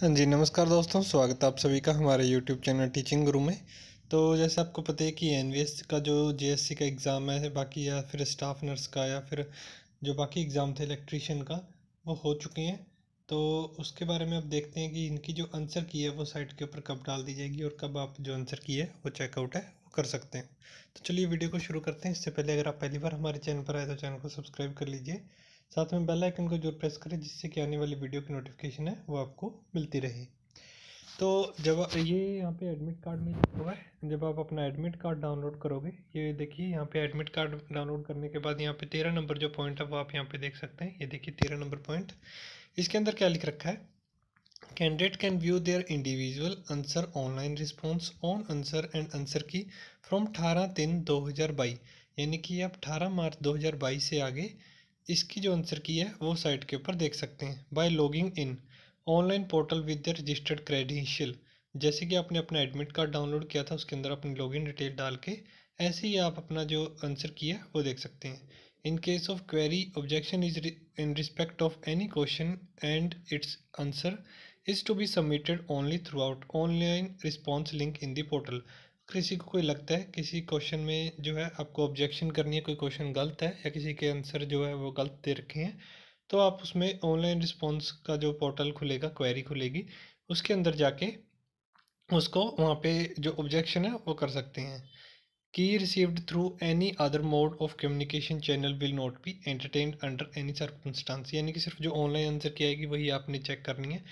हाँ जी नमस्कार दोस्तों स्वागत है आप सभी का हमारे यूट्यूब चैनल टीचिंग गुरु में तो जैसे आपको पता है कि एन का जो जी का एग्ज़ाम है बाकी या फिर स्टाफ नर्स का या फिर जो बाकी एग्ज़ाम थे इलेक्ट्रीशियन का वो हो चुके हैं तो उसके बारे में आप देखते हैं कि इनकी जो आंसर की है वो साइट के ऊपर कब डाल दी जाएगी और कब आप जो आंसर की है वो चेकआउट है वो कर सकते हैं तो चलिए वीडियो को शुरू करते हैं इससे पहले अगर आप पहली बार हमारे चैनल पर आए तो चैनल को सब्सक्राइब कर लीजिए साथ में बेल आइकन को जरूर प्रेस करें जिससे कि आने वाली वीडियो की नोटिफिकेशन है वो आपको मिलती रहे तो जब ये यहाँ पे एडमिट कार्ड में हुआ है जब आप अपना एडमिट कार्ड डाउनलोड करोगे ये देखिए यहाँ पे एडमिट कार्ड डाउनलोड करने के बाद यहाँ पे तेरह नंबर जो पॉइंट है वो आप यहाँ पे देख सकते हैं ये देखिए तेरह नंबर पॉइंट इसके अंदर क्या लिख रखा है candidate can view their individual answer online response on answer and answer key from अठारह तीन 2022 यानी कि आप अठारह मार्च बाईस से आगे इसकी जो आंसर की है वो साइट के ऊपर देख सकते हैं by logging in online portal with the registered credential जैसे कि आपने अपना एडमिट कार्ड डाउनलोड किया था उसके अंदर अपनी लॉगिन डिटेल डाल के ऐसे ही आप अपना जो आंसर किया वो देख सकते हैं in case of query objection is in respect of any question and its answer is to be submitted only through out online response link in the portal किसी को कोई लगता है किसी क्वेश्चन में जो है आपको ऑब्जेक्शन करनी है कोई क्वेश्चन गलत है या किसी के आंसर जो है वो गलत दे रखे हैं तो आप उसमें ऑनलाइन रिस्पॉन्स का जो पोर्टल खुलेगा क्वेरी खुलेगी उसके अंदर जाके उसको वहाँ पे जो ऑब्जेक्शन है वो कर सकते हैं की received through any other mode of communication channel will not be entertain under any circumstance यानी कि सिर्फ जो ऑनलाइन आंसर की आएगी वही आपने चेक करनी है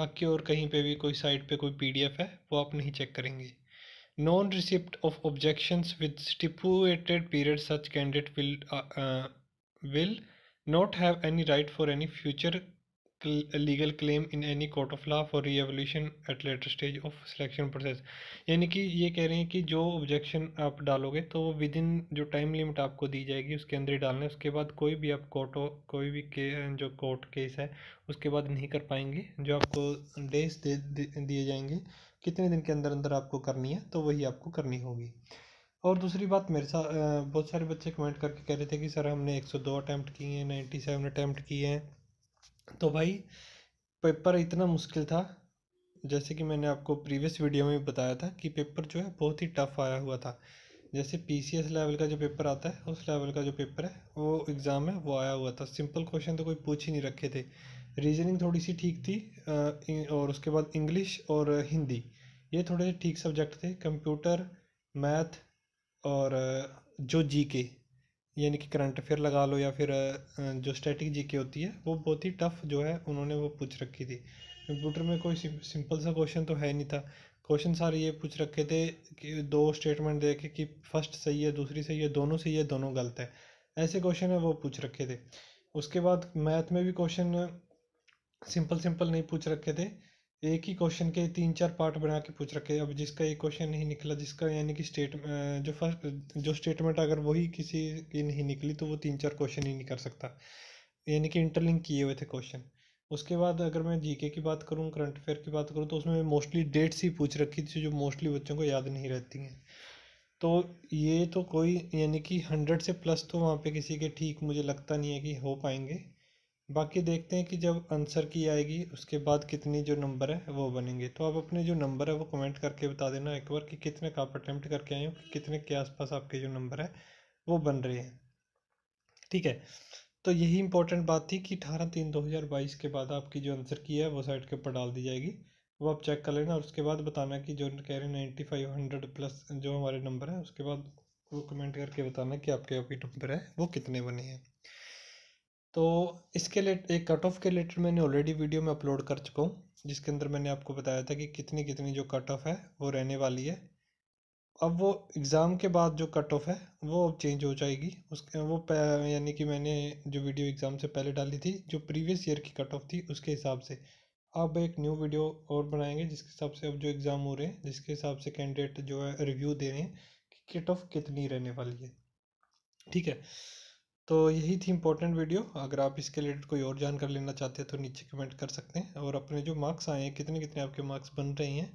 बाकी और कहीं पे भी कोई साइट पे कोई पीडीएफ है वो आप नहीं चेक करेंगे Non-receipt of objections with stipulated period such candidate will, uh, uh, will not have any right for any future legal claim in any court of law for reevaluation at later stage of selection process यानी कि ये कह रहे हैं कि जो objection आप डालोगे तो विद इन जो टाइम लिमिट आपको दी जाएगी उसके अंदर ही डालना है उसके बाद कोई भी आप कोर्ट कोई भी के जो कोर्ट केस है उसके बाद नहीं कर पाएंगे जो आपको डेज दे दिए जाएंगे कितने दिन के अंदर अंदर आपको करनी है तो वही आपको करनी होगी और दूसरी बात मेरे साथ बहुत सारे बच्चे कमेंट करके कह रहे थे कि सर हमने 102 अटेम्प्ट किए हैं 97 अटैम्प्ट किए हैं तो भाई पेपर इतना मुश्किल था जैसे कि मैंने आपको प्रीवियस वीडियो में बताया था कि पेपर जो है बहुत ही टफ आया हुआ था जैसे पी सी एस लेवल का जो पेपर आता है उस लेवल का जो पेपर है वो एग्ज़ाम है वो आया हुआ था सिंपल क्वेश्चन तो कोई पूछ ही नहीं रखे थे रीजनिंग थोड़ी सी ठीक थी और उसके बाद इंग्लिश और हिंदी ये थोड़े ठीक सब्जेक्ट थे कंप्यूटर मैथ और जो जी के यानी कि करंट अफेयर लगा लो या फिर जो स्टैटिक जी के होती है वो बहुत ही टफ जो है उन्होंने वो पूछ रखी थी कंप्यूटर में कोई सिंपल सा क्वेश्चन तो है नहीं था क्वेश्चन सारे ये पूछ रखे थे कि दो स्टेटमेंट दे के कि फर्स्ट सही है दूसरी सही है दोनों सही है दोनों गलत है ऐसे क्वेश्चन है वो पूछ रखे थे उसके बाद मैथ में भी क्वेश्चन सिंपल सिंपल नहीं पूछ रखे थे एक ही क्वेश्चन के तीन चार पार्ट बना के पूछ रखे अब जिसका एक क्वेश्चन नहीं निकला जिसका यानी कि स्टेट जो फर्स्ट जो स्टेटमेंट अगर वही किसी की नहीं निकली तो वो तीन चार क्वेश्चन ही नहीं कर सकता यानी कि इंटरलिंक किए हुए थे क्वेश्चन उसके बाद अगर मैं जीके की बात करूँ करंट अफेयर की बात करूँ तो उसमें मोस्टली डेट्स ही पूछ रखी थी जो मोस्टली बच्चों को याद नहीं रहती हैं तो ये तो कोई यानी कि हंड्रेड से प्लस तो वहाँ पे किसी के ठीक मुझे लगता नहीं है कि हो पाएंगे बाकी देखते हैं कि जब आंसर की आएगी उसके बाद कितनी जो नंबर है वो बनेंगे तो आप अपने जो नंबर है वो कमेंट करके बता देना एक बार कि कितने का आप अटैम्प्ट करके आए हो कि कितने के आसपास आपके जो नंबर है वो बन रहे हैं ठीक है तो यही इंपॉर्टेंट बात थी कि अठारह तीन दो हज़ार बाईस के बाद आपकी जो आंसर की है वो साइड के ऊपर डाल दी जाएगी वो आप चेक कर लेना और उसके बाद बताना कि जो कह रहे हैं नाइन्टी फाइव हंड्रेड प्लस जो हमारे नंबर है उसके बाद वो कमेंट करके बताना कि आपके आपके नंबर है वो कितने बने हैं तो इसके लिए एक कट ऑफ के रिलेटेड मैंने ऑलरेडी वीडियो में अपलोड कर चुका हूँ जिसके अंदर मैंने आपको बताया था कि कितनी कितनी जो कट ऑफ है वो रहने वाली है अब वो एग्ज़ाम के बाद जो कट ऑफ है वो अब चेंज हो जाएगी उसके वो यानी कि मैंने जो वीडियो एग्ज़ाम से पहले डाली थी जो प्रीवियस ईयर की कट ऑफ थी उसके हिसाब से अब एक न्यू वीडियो और बनाएंगे जिसके हिसाब से अब जो एग्ज़ाम हो रहे हैं जिसके हिसाब से कैंडिडेट जो है रिव्यू दे रहे हैं कि कट ऑफ कितनी रहने वाली है ठीक है तो यही थी इंपॉर्टेंट वीडियो अगर आप इसके रिलेटेड कोई और जानकारी लेना चाहते हैं तो नीचे कमेंट कर सकते हैं और अपने जो मार्क्स आए हैं कितने कितने आपके मार्क्स बन रहे हैं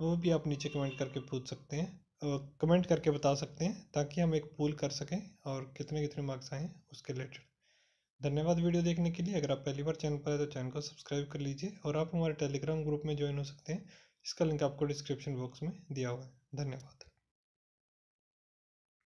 वो भी आप नीचे कमेंट करके पूछ सकते हैं और कमेंट करके बता सकते हैं ताकि हम एक पूल कर सकें और कितने कितने मार्क्स आए हैं उसके रिलेटेड धन्यवाद वीडियो देखने के लिए अगर आप पहली बार चैनल पर आए तो चैनल को सब्सक्राइब कर लीजिए और आप हमारे टेलीग्राम ग्रुप में ज्वाइन हो सकते हैं इसका लिंक आपको डिस्क्रिप्शन बॉक्स में दिया हुआ है धन्यवाद